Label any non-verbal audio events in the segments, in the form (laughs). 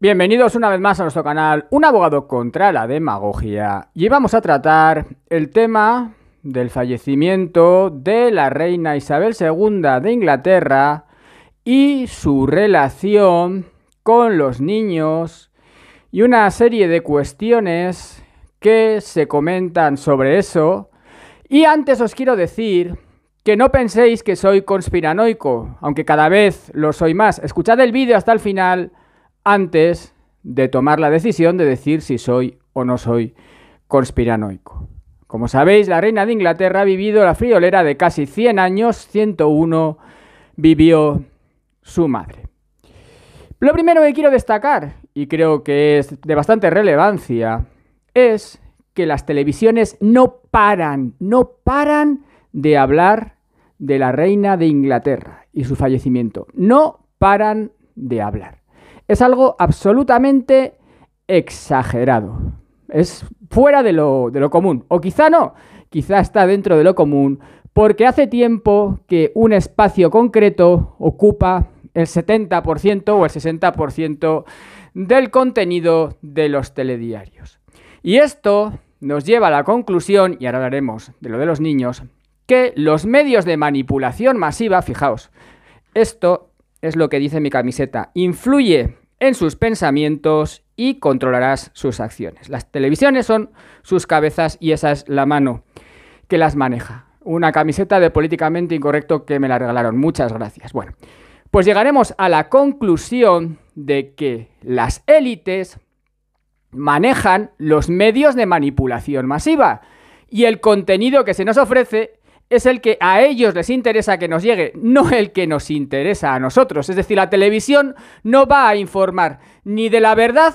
Bienvenidos una vez más a nuestro canal Un abogado contra la demagogia y vamos a tratar el tema del fallecimiento de la reina Isabel II de Inglaterra y su relación con los niños y una serie de cuestiones que se comentan sobre eso. Y antes os quiero decir que no penséis que soy conspiranoico, aunque cada vez lo soy más. Escuchad el vídeo hasta el final antes de tomar la decisión de decir si soy o no soy conspiranoico. Como sabéis, la reina de Inglaterra ha vivido la friolera de casi 100 años, 101 vivió su madre. Lo primero que quiero destacar, y creo que es de bastante relevancia, es que las televisiones no paran, no paran de hablar de la reina de Inglaterra y su fallecimiento. No paran de hablar es algo absolutamente exagerado. Es fuera de lo, común. O quizá no, quizá está dentro de lo común, porque hace tiempo que un espacio concreto ocupa el 70% o el 60% del contenido de los telediarios. Y esto nos lleva a la conclusión, y ahora hablaremos de lo de los niños, que los medios de manipulación masiva, fijaos, esto es lo que dice mi camiseta, influye en sus pensamientos y controlarás sus acciones. Las televisiones son sus cabezas y esa es la mano que las maneja. Una camiseta de políticamente incorrecto que me la regalaron. Muchas gracias. Bueno, pues llegaremos a la conclusión de que las élites manejan los medios de manipulación masiva y el contenido que se nos ofrece es el que a ellos les interesa que nos llegue, no el que nos interesa a nosotros. Es decir, la televisión no va a informar ni de la verdad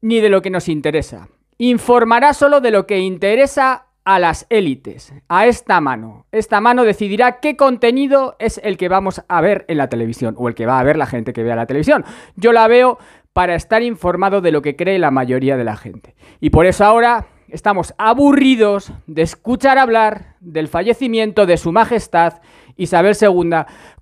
ni de lo que nos interesa. Informará solo de lo que interesa a las élites, a esta mano. Esta mano decidirá qué contenido es el que vamos a ver en la televisión o el que va a ver la gente que vea la televisión. Yo la veo para estar informado de lo que cree la mayoría de la gente. Y por eso ahora estamos aburridos de escuchar hablar del fallecimiento de Su Majestad Isabel II,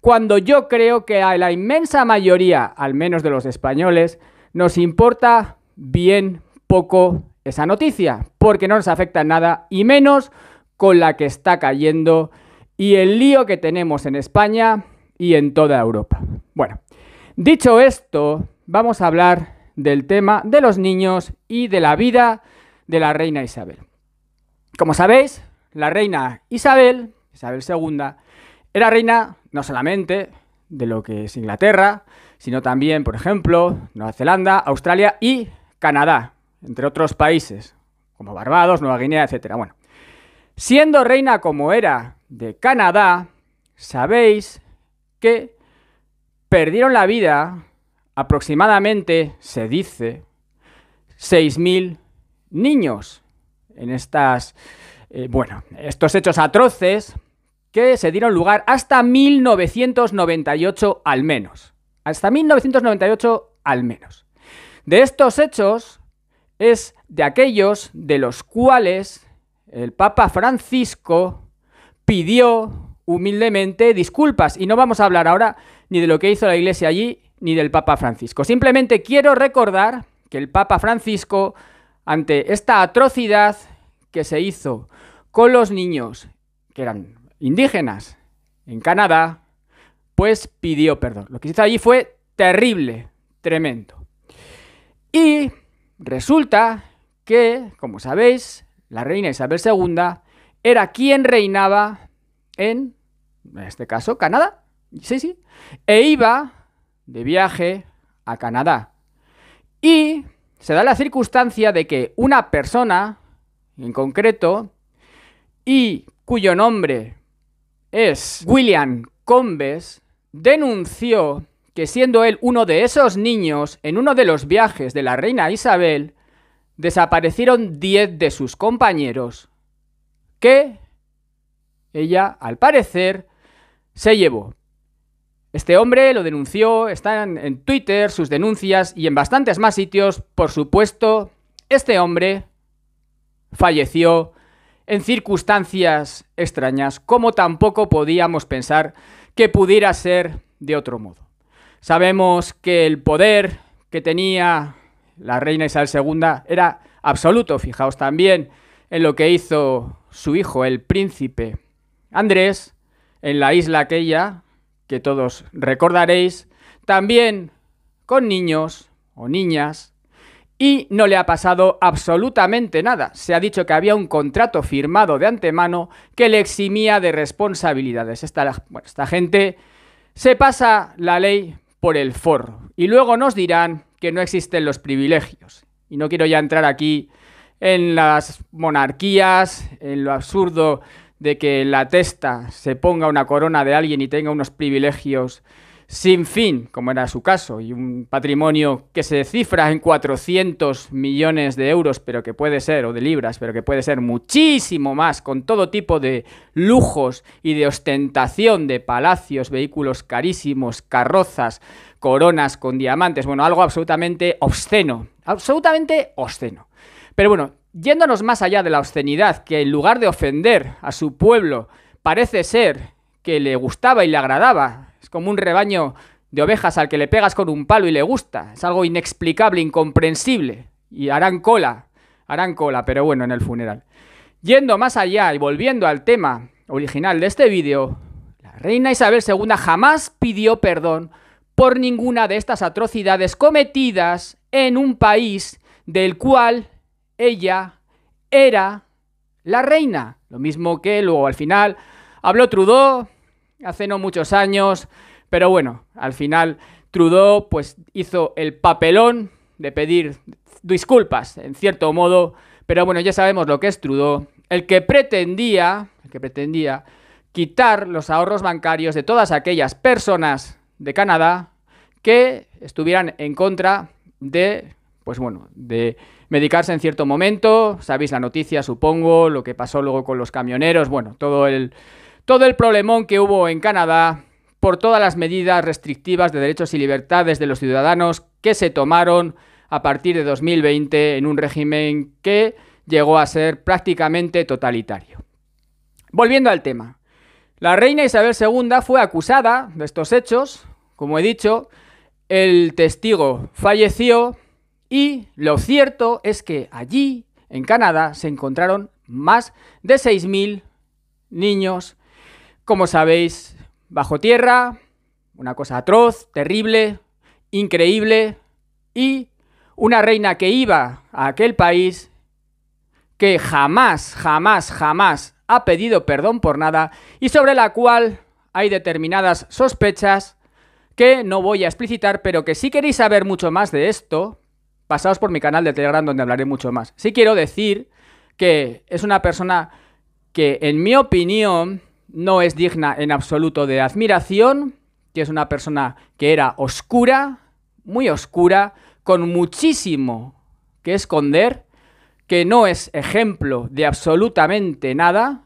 cuando yo creo que a la inmensa mayoría, al menos de los españoles, nos importa bien poco esa noticia, porque no nos afecta nada y menos con la que está cayendo y el lío que tenemos en España y en toda Europa. Bueno, dicho esto, vamos a hablar del tema de los niños y de la vida de la reina Isabel. Como sabéis, la reina Isabel, Isabel II, era reina no solamente de lo que es Inglaterra, sino también, por ejemplo, Nueva Zelanda, Australia y Canadá, entre otros países, como Barbados, Nueva Guinea, etc. Bueno, siendo reina como era de Canadá, sabéis que perdieron la vida aproximadamente, se dice, 6.000 niños en estas, eh, bueno, estos hechos atroces que se dieron lugar hasta 1998 al menos. Hasta 1998 al menos. De estos hechos es de aquellos de los cuales el Papa Francisco pidió humildemente disculpas. Y no vamos a hablar ahora ni de lo que hizo la Iglesia allí, ni del Papa Francisco. Simplemente quiero recordar que el Papa Francisco ante esta atrocidad que se hizo con los niños que eran indígenas en Canadá, pues pidió perdón. Lo que hizo allí fue terrible, tremendo. Y resulta que, como sabéis, la reina Isabel II era quien reinaba en, en este caso, Canadá. Sí, sí. E iba de viaje a Canadá. Y se da la circunstancia de que una persona, en concreto, y cuyo nombre es William Combes, denunció que siendo él uno de esos niños, en uno de los viajes de la reina Isabel, desaparecieron diez de sus compañeros que ella, al parecer, se llevó. Este hombre lo denunció, están en Twitter sus denuncias y en bastantes más sitios. Por supuesto, este hombre falleció en circunstancias extrañas, como tampoco podíamos pensar que pudiera ser de otro modo. Sabemos que el poder que tenía la reina Isabel II era absoluto. Fijaos también en lo que hizo su hijo, el príncipe Andrés, en la isla aquella que todos recordaréis, también con niños o niñas, y no le ha pasado absolutamente nada. Se ha dicho que había un contrato firmado de antemano que le eximía de responsabilidades. Esta, esta gente se pasa la ley por el forro y luego nos dirán que no existen los privilegios. Y no quiero ya entrar aquí en las monarquías, en lo absurdo de que la testa se ponga una corona de alguien y tenga unos privilegios sin fin, como era su caso, y un patrimonio que se cifra en 400 millones de euros, pero que puede ser, o de libras, pero que puede ser muchísimo más, con todo tipo de lujos y de ostentación de palacios, vehículos carísimos, carrozas, coronas con diamantes, bueno, algo absolutamente obsceno, absolutamente obsceno. Pero bueno, Yéndonos más allá de la obscenidad, que en lugar de ofender a su pueblo, parece ser que le gustaba y le agradaba, es como un rebaño de ovejas al que le pegas con un palo y le gusta, es algo inexplicable, incomprensible, y harán cola, harán cola, pero bueno, en el funeral. Yendo más allá y volviendo al tema original de este vídeo, la reina Isabel II jamás pidió perdón por ninguna de estas atrocidades cometidas en un país del cual ella era la reina. Lo mismo que luego al final habló Trudeau hace no muchos años, pero bueno, al final Trudeau pues hizo el papelón de pedir disculpas, en cierto modo, pero bueno, ya sabemos lo que es Trudeau, el que pretendía, el que pretendía quitar los ahorros bancarios de todas aquellas personas de Canadá que estuvieran en contra de pues bueno, de medicarse en cierto momento, sabéis la noticia, supongo, lo que pasó luego con los camioneros, bueno, todo el, todo el problemón que hubo en Canadá por todas las medidas restrictivas de derechos y libertades de los ciudadanos que se tomaron a partir de 2020 en un régimen que llegó a ser prácticamente totalitario. Volviendo al tema, la reina Isabel II fue acusada de estos hechos, como he dicho, el testigo falleció, y lo cierto es que allí, en Canadá, se encontraron más de 6.000 niños, como sabéis, bajo tierra, una cosa atroz, terrible, increíble, y una reina que iba a aquel país que jamás, jamás, jamás ha pedido perdón por nada y sobre la cual hay determinadas sospechas que no voy a explicitar, pero que si queréis saber mucho más de esto, Pasados por mi canal de Telegram donde hablaré mucho más. Sí quiero decir que es una persona que, en mi opinión, no es digna en absoluto de admiración, que es una persona que era oscura, muy oscura, con muchísimo que esconder, que no es ejemplo de absolutamente nada,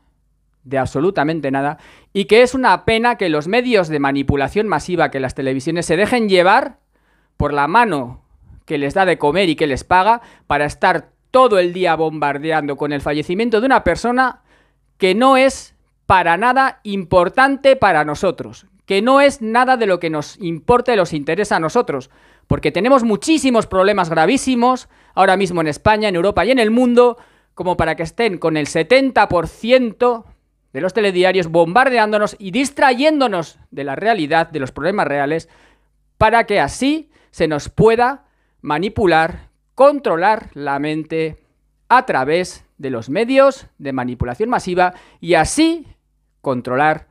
de absolutamente nada, y que es una pena que los medios de manipulación masiva, que las televisiones se dejen llevar por la mano que les da de comer y que les paga para estar todo el día bombardeando con el fallecimiento de una persona que no es para nada importante para nosotros, que no es nada de lo que nos importa y nos interesa a nosotros, porque tenemos muchísimos problemas gravísimos ahora mismo en España, en Europa y en el mundo, como para que estén con el 70% de los telediarios bombardeándonos y distrayéndonos de la realidad, de los problemas reales, para que así se nos pueda manipular, controlar la mente a través de los medios de manipulación masiva y así controlar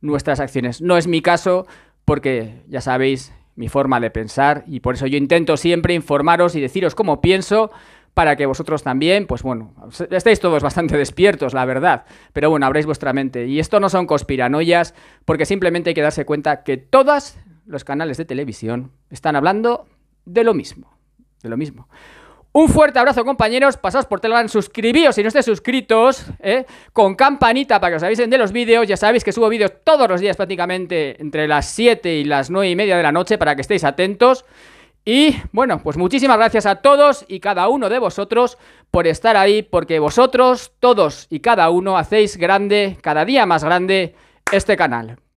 nuestras acciones. No es mi caso porque ya sabéis mi forma de pensar y por eso yo intento siempre informaros y deciros cómo pienso para que vosotros también, pues bueno, estáis todos bastante (laughs) despiertos, la verdad, pero bueno, abráis vuestra mente. Y esto no son conspiranoias, porque simplemente hay que darse cuenta que todos los canales de televisión están hablando de lo mismo de lo mismo. Un fuerte abrazo, compañeros. Pasaos por Telegram, suscribíos si no estáis suscritos, ¿eh? con campanita para que os avisen de los vídeos. Ya sabéis que subo vídeos todos los días prácticamente entre las 7 y las 9 y media de la noche para que estéis atentos. Y bueno, pues muchísimas gracias a todos y cada uno de vosotros por estar ahí, porque vosotros, todos y cada uno, hacéis grande, cada día más grande, este canal.